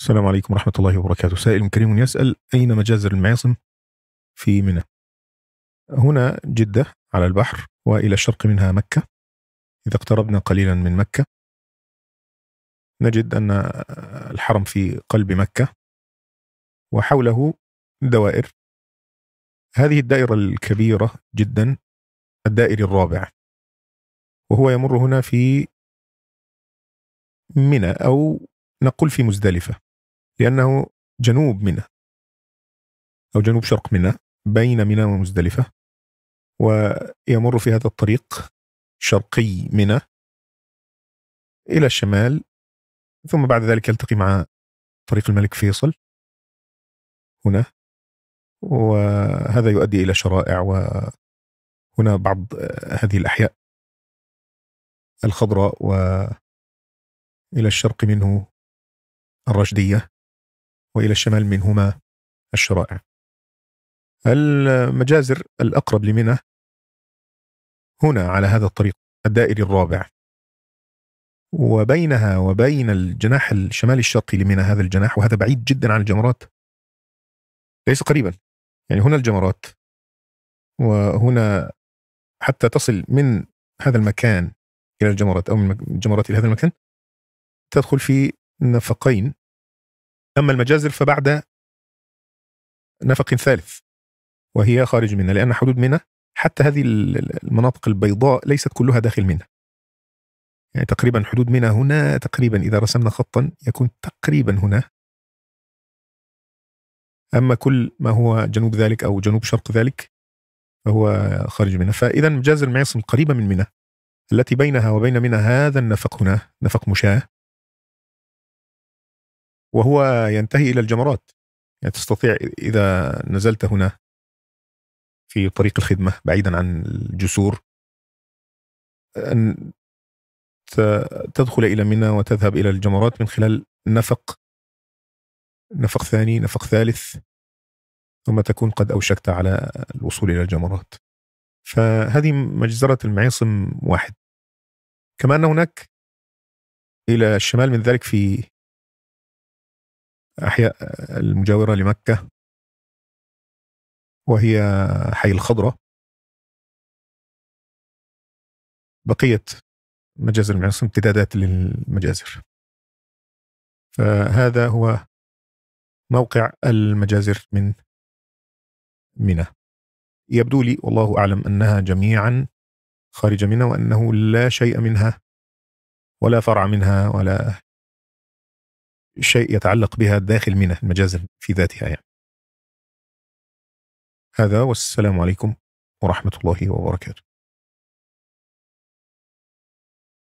السلام عليكم ورحمة الله وبركاته سائل كريم يسأل أين مجازر المعاصم في منى هنا جدة على البحر وإلى الشرق منها مكة إذا اقتربنا قليلا من مكة نجد أن الحرم في قلب مكة وحوله دوائر هذه الدائرة الكبيرة جدا الدائري الرابع وهو يمر هنا في منى أو نقول في مزدلفة لأنه جنوب منى أو جنوب شرق منى بين منى ومزدلفة ويمر في هذا الطريق شرقي منى إلى الشمال ثم بعد ذلك يلتقي مع طريق الملك فيصل هنا وهذا يؤدي إلى شرائع وهنا بعض هذه الأحياء الخضراء وإلى الشرق منه الرشدية وإلى الشمال منهما الشرائع المجازر الأقرب لمنى هنا على هذا الطريق الدائري الرابع وبينها وبين الجناح الشمالي الشرقي لمنى هذا الجناح وهذا بعيد جدا عن الجمرات ليس قريبا يعني هنا الجمرات وهنا حتى تصل من هذا المكان إلى الجمرات أو من الجمرات إلى هذا المكان تدخل في نفقين أما المجازر فبعد نفق ثالث وهي خارج منها لأن حدود منها حتى هذه المناطق البيضاء ليست كلها داخل منها يعني تقريبا حدود منها هنا تقريبا إذا رسمنا خطا يكون تقريبا هنا أما كل ما هو جنوب ذلك أو جنوب شرق ذلك فهو خارج منها فإذا مجازر المعيصم قريبة من منها التي بينها وبين منها هذا النفق هنا نفق مشاة وهو ينتهي إلى الجمرات يعني تستطيع إذا نزلت هنا في طريق الخدمة بعيدا عن الجسور أن تدخل إلى منى وتذهب إلى الجمرات من خلال نفق نفق ثاني نفق ثالث ثم تكون قد أوشكت على الوصول إلى الجمرات فهذه مجزرة المعيصم واحد كما أن هناك إلى الشمال من ذلك في أحياء المجاورة لمكة وهي حي الخضرة بقية مجازر المعاصم امتدادات للمجازر فهذا هو موقع المجازر من منى يبدو لي والله أعلم أنها جميعا خارج منى وأنه لا شيء منها ولا فرع منها ولا شيء يتعلق بها داخل منى المجازر في ذاتها يعني هذا والسلام عليكم ورحمة الله وبركاته